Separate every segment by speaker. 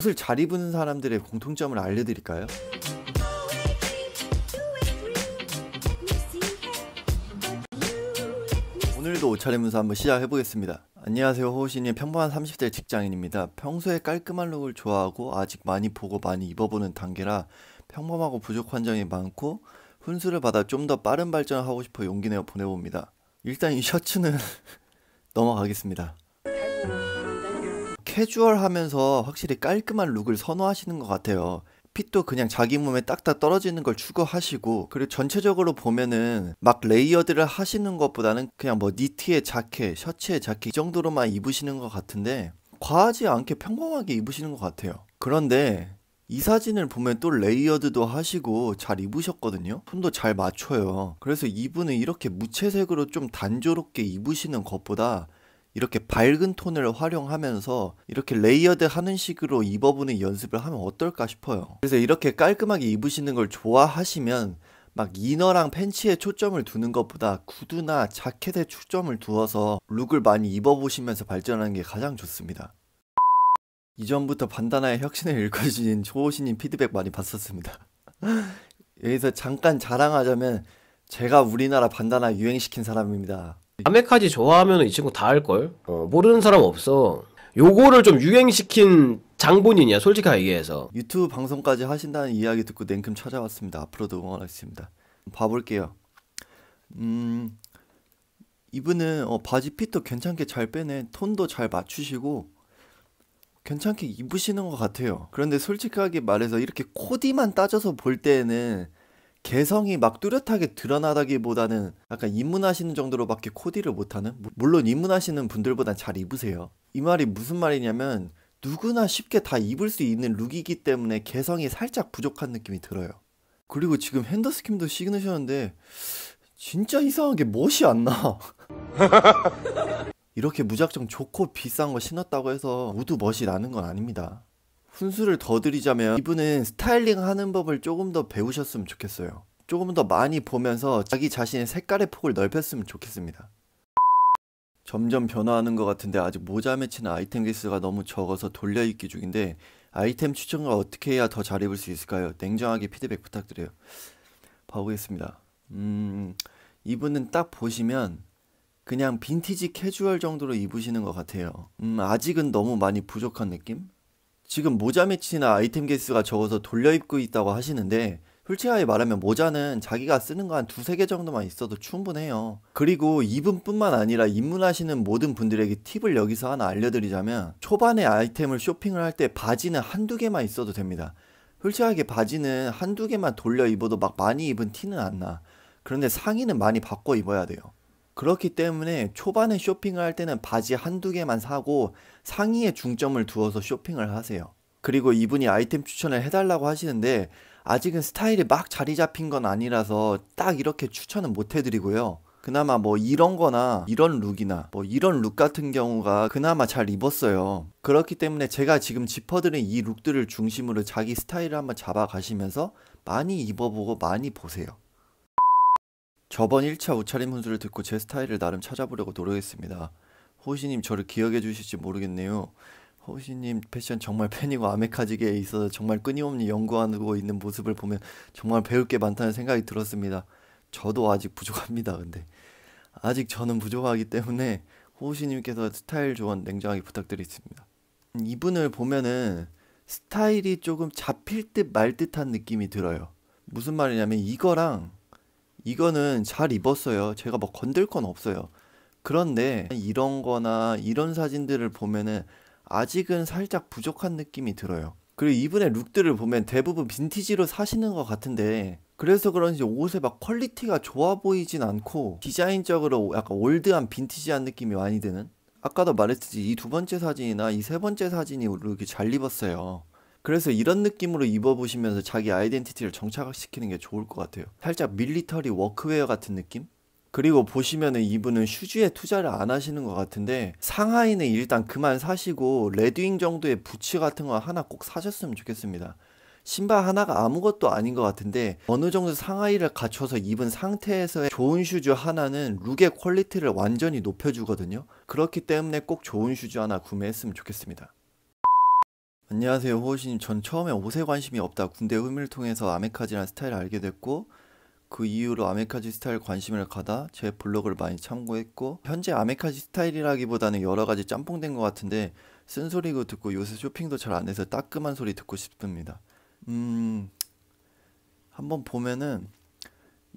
Speaker 1: 옷을 잘 입은 사람들의 공통점을 알려드릴까요? 오늘도 옷 차림문서 한번 시작해보겠습니다. 안녕하세요 호우신님 평범한 30대 직장인입니다. 평소에 깔끔한 룩을 좋아하고 아직 많이 보고 많이 입어보는 단계라 평범하고 부족한 점이 많고 훈수를 받아 좀 더 빠른 발전을 하고 싶어 용기 내어 보내봅니다. 일단 이 셔츠는 넘어가겠습니다. 캐주얼하면서 확실히 깔끔한 룩을 선호하시는 것 같아요. 핏도 그냥 자기 몸에 딱딱 떨어지는 걸 추구하시고 그리고 전체적으로 보면은 막 레이어드를 하시는 것보다는 그냥 뭐 니트에 자켓, 셔츠에 자켓 이 정도로만 입으시는 것 같은데 과하지 않게 평범하게 입으시는 것 같아요. 그런데 이 사진을 보면 또 레이어드도 하시고 잘 입으셨거든요. 톤도 잘 맞춰요. 그래서 이분은 이렇게 무채색으로 좀 단조롭게 입으시는 것보다 이렇게 밝은 톤을 활용하면서 이렇게 레이어드 하는 식으로 입어보는 연습을 하면 어떨까 싶어요. 그래서 이렇게 깔끔하게 입으시는 걸 좋아하시면 막 이너랑 팬츠에 초점을 두는 것보다 구두나 자켓에 초점을 두어서 룩을 많이 입어보시면서 발전하는 게 가장 좋습니다. 이전부터 반다나의 혁신을 읽어주신 조호신님 피드백 많이 봤었습니다 여기서 잠깐 자랑하자면 제가 우리나라 반다나 유행시킨 사람입니다. 아메카지 좋아하면 이 친구 다 할걸? 어, 모르는 사람 없어. 요거를 좀 유행시킨 장본인이야, 솔직하게 얘기해서. 유튜브 방송까지 하신다는 이야기 듣고 냉큼 찾아왔습니다. 앞으로도 응원하겠습니다. 봐볼게요. 음, 이분은 어, 바지 핏도 괜찮게 잘 빼네. 톤도 잘 맞추시고, 괜찮게 입으시는 것 같아요. 그런데 솔직하게 말해서 이렇게 코디만 따져서 볼 때에는 개성이 막 뚜렷하게 드러나다기보다는 약간 입문하시는 정도로밖에 코디를 못하는 뭐, 물론 입문하시는 분들보단잘 입으세요 이 말이 무슨 말이냐면 누구나 쉽게 다 입을 수 있는 룩이기 때문에 개성이 살짝 부족한 느낌이 들어요 그리고 지금 핸더스킴도 시그니셔인데 진짜 이상하게 멋이 안 나. 이렇게 무작정 좋고 비싼 거 신었다고 해서 모두 멋이 나는 건 아닙니다. 훈수를 더 드리자면 이분은 스타일링 하는 법을 조금 더 배우셨으면 좋겠어요. 조금 더 많이 보면서 자기 자신의 색깔의 폭을 넓혔으면 좋겠습니다. 점점 변화하는 것 같은데 아직 모자 매치는 아이템 개수가 너무 적어서 돌려입기 중인데 아이템 추천과 어떻게 해야 더 잘 입을 수 있을까요? 냉정하게 피드백 부탁드려요. 봐보겠습니다. 음, 이분은 딱 보시면 그냥 빈티지 캐주얼 정도로 입으시는 것 같아요. 음, 아직은 너무 많이 부족한 느낌? 지금 모자 매치나 아이템 개수가 적어서 돌려 입고 있다고 하시는데 솔직하게 말하면 모자는 자기가 쓰는 거 한 두세 개 정도만 있어도 충분해요. 그리고 이분뿐만 아니라 입문하시는 모든 분들에게 팁을 여기서 하나 알려드리자면 초반에 아이템을 쇼핑을 할 때 바지는 한두 개만 있어도 됩니다. 솔직하게 바지는 한두 개만 돌려 입어도 막 많이 입은 티는 안 나. 그런데 상의는 많이 바꿔 입어야 돼요. 그렇기 때문에 초반에 쇼핑을 할 때는 바지 한두 개만 사고 상의에 중점을 두어서 쇼핑을 하세요. 그리고 이분이 아이템 추천을 해달라고 하시는데 아직은 스타일이 막 자리 잡힌 건 아니라서 딱 이렇게 추천은 못 해드리고요. 그나마 뭐 이런 거나 이런 룩이나 뭐 이런 룩 같은 경우가 그나마 잘 입었어요. 그렇기 때문에 제가 지금 짚어드린 이 룩들을 중심으로 자기 스타일을 한번 잡아가시면서 많이 입어보고 많이 보세요. 저번 1차 옷차림 훈수를 듣고 제 스타일을 나름 찾아보려고 노력했습니다. 호시님 저를 기억해 주실지 모르겠네요. 호시님 패션 정말 팬이고 아메카지계에 있어서 정말 끊임없이 연구하고 있는 모습을 보면 정말 배울 게 많다는 생각이 들었습니다. 저도 아직 부족합니다. 근데 아직 저는 부족하기 때문에 호시님께서 스타일 조언 냉정하게 부탁드리겠습니다. 음, 이분을 보면은 스타일이 조금 잡힐 듯 말 듯한 느낌이 들어요. 무슨 말이냐면 이거랑 이거는 잘 입었어요. 제가 뭐 건들 건 없어요. 그런데 이런 거나 이런 사진들을 보면은 아직은 살짝 부족한 느낌이 들어요. 그리고 이분의 룩들을 보면 대부분 빈티지로 사시는 것 같은데 그래서 그런지 옷에 막 퀄리티가 좋아 보이진 않고 디자인적으로 약간 올드한 빈티지한 느낌이 많이 드는 아까도 말했듯이 이 두 번째 사진이나 이 세 번째 사진이 이렇게 잘 입었어요. 그래서 이런 느낌으로 입어보시면서 자기 아이덴티티를 정착시키는 게 좋을 것 같아요. 살짝 밀리터리 워크웨어 같은 느낌? 그리고 보시면은 이분은 슈즈에 투자를 안 하시는 것 같은데 상하이는 일단 그만 사시고 레드윙 정도의 부츠 같은 거 하나 꼭 사셨으면 좋겠습니다. 신발 하나가 아무것도 아닌 것 같은데 어느 정도 상하이를 갖춰서 입은 상태에서의 좋은 슈즈 하나는 룩의 퀄리티를 완전히 높여주거든요. 그렇기 때문에 꼭 좋은 슈즈 하나 구매했으면 좋겠습니다. 안녕하세요 호호씨님 전 처음에 옷에 관심이 없다 군대 의미를 통해서 아메카지라는 스타일을 알게 됐고 그 이후로 아메카지 스타일 관심을 가다 제 블로그를 많이 참고했고 현재 아메카지 스타일이라기보다는 여러가지 짬뽕된 것 같은데 쓴소리도 듣고 요새 쇼핑도 잘 안해서 따끔한 소리 듣고 싶습니다 음 한번 보면은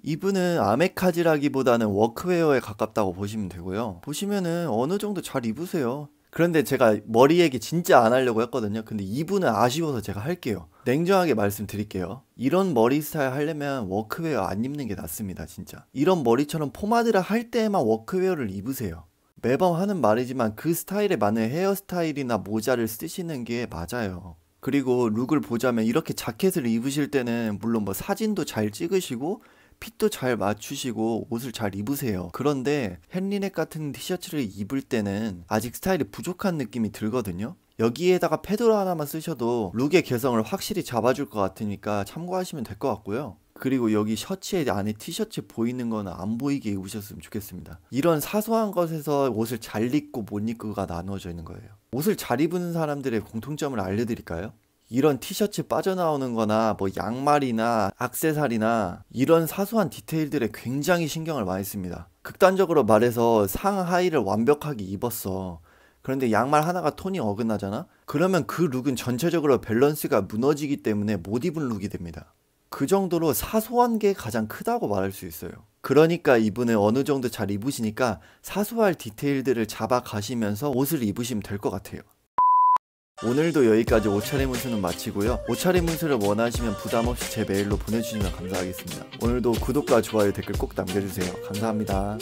Speaker 1: 이분은 아메카지라기보다는 워크웨어에 가깝다고 보시면 되고요 보시면은 어느 정도 잘 입으세요 그런데 제가 머리 얘기 진짜 안 하려고 했거든요. 근데 이분은 아쉬워서 제가 할게요. 냉정하게 말씀드릴게요. 이런 머리 스타일 하려면 워크웨어 안 입는 게 낫습니다, 진짜. 이런 머리처럼 포마드를 할 때에만 워크웨어를 입으세요. 매번 하는 말이지만 그 스타일에 맞는 헤어스타일이나 모자를 쓰시는 게 맞아요. 그리고 룩을 보자면 이렇게 자켓을 입으실 때는 물론 뭐 사진도 잘 찍으시고 핏도 잘 맞추시고 옷을 잘 입으세요. 그런데 헨리넥 같은 티셔츠를 입을 때는 아직 스타일이 부족한 느낌이 들거든요. 여기에다가 패드로 하나만 쓰셔도 룩의 개성을 확실히 잡아줄 것 같으니까 참고하시면 될 것 같고요. 그리고 여기 셔츠에 안에 티셔츠 보이는 거는 안 보이게 입으셨으면 좋겠습니다. 이런 사소한 것에서 옷을 잘 입고 못 입고가 나누어져 있는 거예요. 옷을 잘 입은 사람들의 공통점을 알려드릴까요? 이런 티셔츠 빠져나오는 거나 뭐 양말이나 악세사리나 이런 사소한 디테일들에 굉장히 신경을 많이 씁니다. 극단적으로 말해서 상하의를 완벽하게 입었어. 그런데 양말 하나가 톤이 어긋나잖아? 그러면 그 룩은 전체적으로 밸런스가 무너지기 때문에 못 입은 룩이 됩니다. 그 정도로 사소한 게 가장 크다고 말할 수 있어요. 그러니까 이분은 어느 정도 잘 입으시니까 사소할 디테일들을 잡아 가시면서 옷을 입으시면 될 것 같아요. 오늘도 여기까지 5차례 문서는 마치고요. 5차례 문서를 원하시면 부담없이 제 메일로 보내주시면 감사하겠습니다. 오늘도 구독과 좋아요 댓글 꼭 남겨주세요. 감사합니다.